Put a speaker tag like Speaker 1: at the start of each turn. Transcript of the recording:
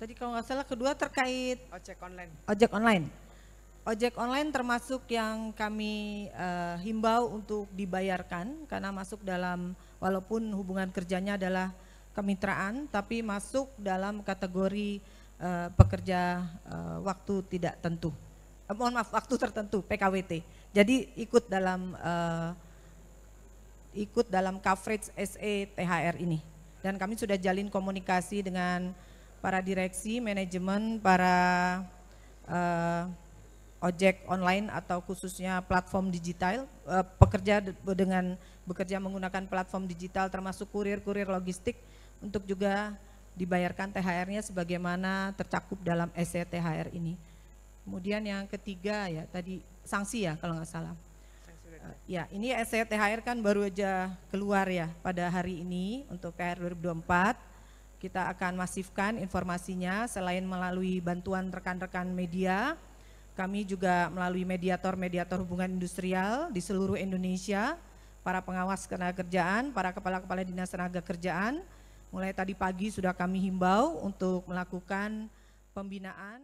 Speaker 1: Tadi kalau nggak salah kedua terkait ojek online. Ojek online. Ojek online termasuk yang kami uh, himbau untuk dibayarkan karena masuk dalam walaupun hubungan kerjanya adalah kemitraan tapi masuk dalam kategori uh, pekerja uh, waktu tidak tentu. Uh, mohon maaf waktu tertentu PKWT. Jadi ikut dalam uh, ikut dalam coverage SE THR ini. Dan kami sudah jalin komunikasi dengan para direksi, manajemen, para uh, ojek online atau khususnya platform digital, uh, pekerja dengan bekerja menggunakan platform digital termasuk kurir-kurir logistik untuk juga dibayarkan THR-nya sebagaimana tercakup dalam SE THR ini. Kemudian yang ketiga ya tadi sanksi ya kalau nggak salah. Uh, ya ini SE THR kan baru aja keluar ya pada hari ini untuk THR 2024 kita akan masifkan informasinya selain melalui bantuan rekan-rekan media, kami juga melalui mediator-mediator hubungan industrial di seluruh Indonesia, para pengawas tenaga kerjaan, para kepala-kepala dinas tenaga kerjaan. Mulai tadi pagi sudah kami himbau untuk melakukan pembinaan.